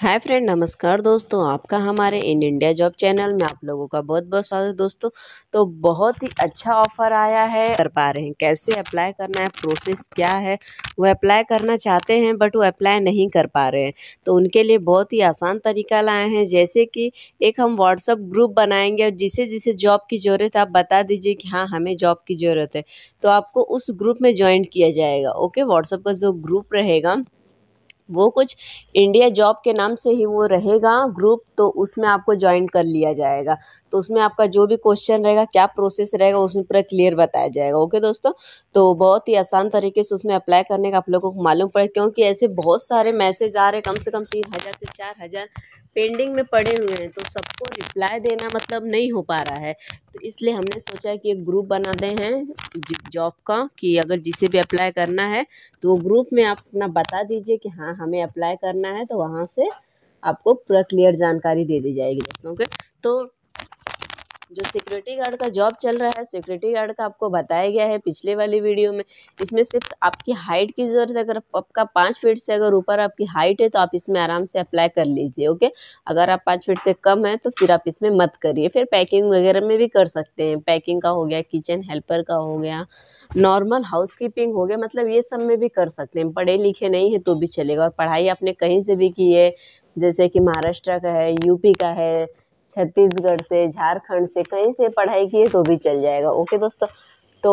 hi friend नमस्कार दोस्तों आपका हमारे इन इंडिया जॉब चैनल में आप लोगों का बहुत बहुत स्वागत दोस्तों तो बहुत ही अच्छा ऑफर आया है कर पा रहे हैं कैसे अप्लाई करना है प्रोसेस क्या है वो अप्लाई करना चाहते हैं बट वो अप्लाई नहीं कर पा रहे हैं तो उनके लिए बहुत ही आसान तरीका लाए हैं जैसे कि एक हम व्हाट्सअप ग्रुप बनाएंगे और जिसे जिसे जॉब की ज़रूरत है आप बता दीजिए कि हाँ हमें जॉब की ज़रूरत है तो आपको उस ग्रुप में ज्वाइन किया जाएगा ओके व्हाट्सअप का जो ग्रुप रहेगा वो कुछ इंडिया जॉब के नाम से ही वो रहेगा ग्रुप तो उसमें आपको ज्वाइन कर लिया जाएगा तो उसमें आपका जो भी क्वेश्चन रहेगा क्या प्रोसेस रहेगा उसमें पूरा क्लियर बताया जाएगा ओके दोस्तों तो बहुत ही आसान तरीके से उसमें अप्लाई करने का आप लोगों को मालूम पड़े क्योंकि ऐसे बहुत सारे मैसेज आ रहे हैं कम से कम तीन हज़ार से चार हज़ार पेंडिंग में पड़े हुए हैं तो सबको रिप्लाई देना मतलब नहीं हो पा रहा है तो इसलिए हमने सोचा कि एक ग्रुप बना दें हैं जॉब का कि अगर जिसे भी अप्लाई करना है तो वो ग्रुप में आप अपना बता दीजिए कि हाँ, हाँ हमें अप्लाई करना है तो वहाँ से आपको पूरा क्लियर जानकारी दे दी जाएगी दोस्तों के तो जो सिक्योरिटी गार्ड का जॉब चल रहा है सिक्योरिटी गार्ड का आपको बताया गया है पिछले वाली वीडियो में इसमें सिर्फ आपकी हाइट की ज़रूरत है अगर आपका पाँच फीट से अगर ऊपर आपकी हाइट है तो आप इसमें आराम से अप्लाई कर लीजिए ओके अगर आप पाँच फीट से कम है तो फिर आप इसमें मत करिए फिर पैकिंग वगैरह में भी कर सकते हैं पैकिंग का हो गया किचन हेल्पर का हो गया नॉर्मल हाउस कीपिंग हो गया मतलब ये सब में भी कर सकते हैं पढ़े लिखे नहीं है तो भी चलेगा और पढ़ाई आपने कहीं से भी की है जैसे कि महाराष्ट्र का है यूपी का है छत्तीसगढ़ से झारखंड से कहीं से पढ़ाई किए तो भी चल जाएगा ओके दोस्तों तो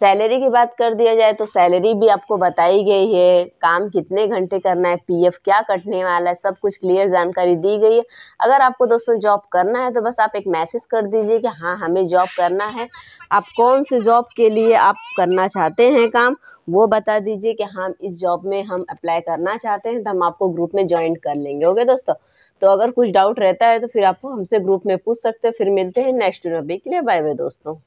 सैलरी की बात कर दिया जाए तो सैलरी भी आपको बताई गई है काम कितने घंटे करना है पीएफ क्या कटने वाला है सब कुछ क्लियर जानकारी दी गई है अगर आपको दोस्तों जॉब करना है तो बस आप एक मैसेज कर दीजिए कि हाँ हमें जॉब करना है आप कौन से जॉब के लिए आप करना चाहते हैं काम वो बता दीजिए कि हम हाँ, इस जॉब में हम अप्लाई करना चाहते हैं तो हम आपको ग्रुप में ज्वाइन कर लेंगे ओके दोस्तों तो अगर कुछ डाउट रहता है तो फिर आपको हमसे ग्रुप में पूछ सकते हैं फिर मिलते हैं नेक्स्ट वीडियो के लिए बाय बाय दोस्तों